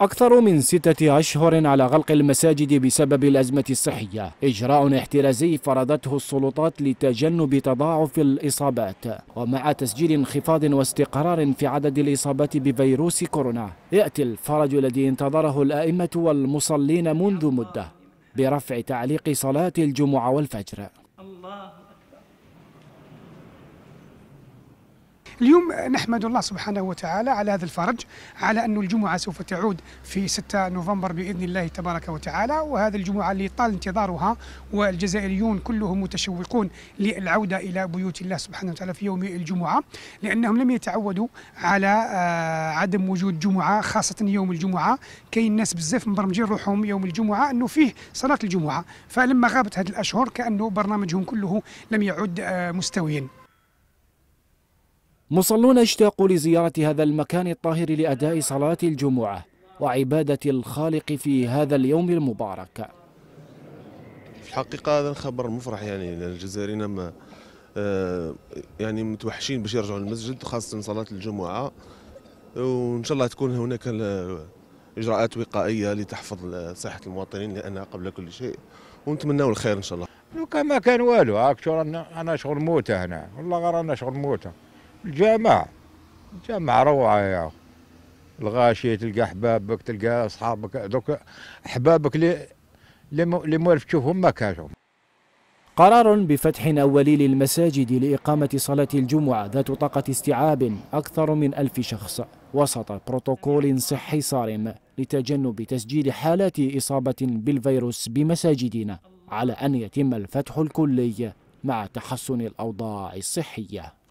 أكثر من ستة أشهر على غلق المساجد بسبب الأزمة الصحية إجراء احترازي فرضته السلطات لتجنب تضاعف الإصابات ومع تسجيل انخفاض واستقرار في عدد الإصابات بفيروس كورونا يأتي الفرج الذي انتظره الأئمة والمصلين منذ مدة برفع تعليق صلاة الجمعة والفجر اليوم نحمد الله سبحانه وتعالى على هذا الفرج على أن الجمعة سوف تعود في 6 نوفمبر بإذن الله تبارك وتعالى وهذه الجمعة اللي طال انتظارها والجزائريون كلهم متشوقون للعودة إلى بيوت الله سبحانه وتعالى في يوم الجمعة لأنهم لم يتعودوا على آه، عدم وجود جمعة خاصة يوم الجمعة كاين الناس بزاف مبرمجين روحهم يوم الجمعة أنه فيه صلاة الجمعة فلما غابت هذه الأشهر كأنه برنامجهم كله لم يعد آه، مستويا مصلون اشتاقوا لزيارة هذا المكان الطاهر لأداء صلاة الجمعة وعبادة الخالق في هذا اليوم المبارك في الحقيقة هذا الخبر مفرح يعني الجزائريين ما آه، يعني متوحشين باش يرجعوا للمسجد خاصة صلاة الجمعة وإن شاء الله تكون هناك إجراءات وقائية لتحفظ صحة المواطنين لأنها قبل كل شيء ونتمناو الخير إن شاء الله لو كان ما كان والو هاك رانا انا شغل موته هنا والله غير انا شغل موته الجامع الجامع روعة يا أخو الغاشية تلقى أحبابك تلقى أصحابك ذوك أحبابك اللي اللي موالف تشوفهم ما كانوا قرار بفتح أولي للمساجد لإقامة صلاة الجمعة ذات طاقة استيعاب أكثر من ألف شخص وسط بروتوكول صحي صارم لتجنب تسجيل حالات إصابة بالفيروس بمساجدنا على أن يتم الفتح الكلي مع تحسن الأوضاع الصحية